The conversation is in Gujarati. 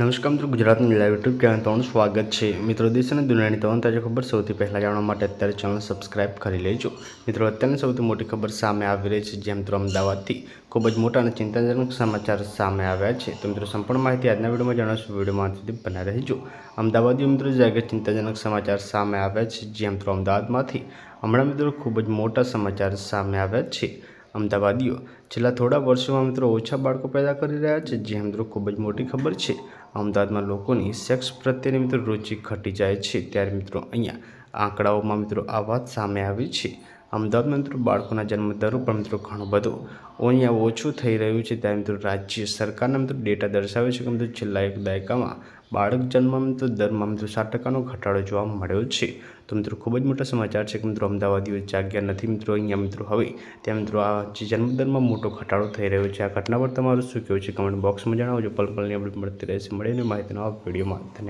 નમસ્કાર મિત્રો ગુજરાતની લાઈવ યુટ્યુબ ચેનલ તમારું સ્વાગત છે મિત્રો દેશ અને દુનિયાની તમામ તાજા ખબર સૌથી પહેલાં જાણવા માટે અત્યારે ચેનલ સબસ્ક્રાઇબ કરી લેજો મિત્રો અત્યારની સૌથી મોટી ખબર સામે આવી રહી છે જે મિત્રો અમદાવાદથી ખૂબ જ મોટા અને ચિંતાજનક સમાચાર સામે આવ્યા છે તો મિત્રો સંપૂર્ણ માહિતી આજના વિડીયોમાં જણાવશું વિડીયોમાં સુધી બના રહેજો અમદાવાદથી મિત્રો જાગે ચિંતાજનક સમાચાર સામે આવ્યા છે જે મિત્રો અમદાવાદમાંથી હમણાં મિત્રો ખૂબ જ મોટા સમાચાર સામે આવ્યા છે અમદાવાદીઓ છેલ્લા થોડા વર્ષોમાં મિત્રો ઓછા બાળકો પેદા કરી રહ્યા છે જે મિત્રો ખૂબ જ મોટી ખબર છે અમદાવાદમાં લોકોની સેક્સ પ્રત્યેની મિત્રો રુચિ ઘટી જાય છે ત્યારે મિત્રો અહીંયા આંકડાઓમાં મિત્રો આ વાત સામે આવી છે અમદાવાદમાં મિત્રો બાળકોના જન્મ દર ઉપર મિત્રો ઘણું બધું અહીંયા ઓછું થઈ રહ્યું છે ત્યારે મિત્રો રાજ્ય સરકારના મિત્રો ડેટા દર્શાવે છે કે મિત્રો છેલ્લા એક દાયકામાં બાળક જન્મ મિત્રો દરમાં મિત્રો સાત ટકાનો ઘટાડો જોવા મળ્યો છે તો મિત્રો ખૂબ જ મોટા સમાચાર છે કે મિત્રો અમદાવાદીઓ જાગ્યા નથી મિત્રો અહીંયા મિત્રો હવે ત્યાં મિત્રો આ જે જન્મદરમાં મોટો ઘટાડો થઈ રહ્યો છે આ ઘટના પર તમારું શું કહેવું છે કમેન્ટ બોક્સમાં જણાવજો પલ પલની અપડેટ મળતી રહેશે મળીને માહિતીનો આ વિડીયોમાં ધન્યવાદ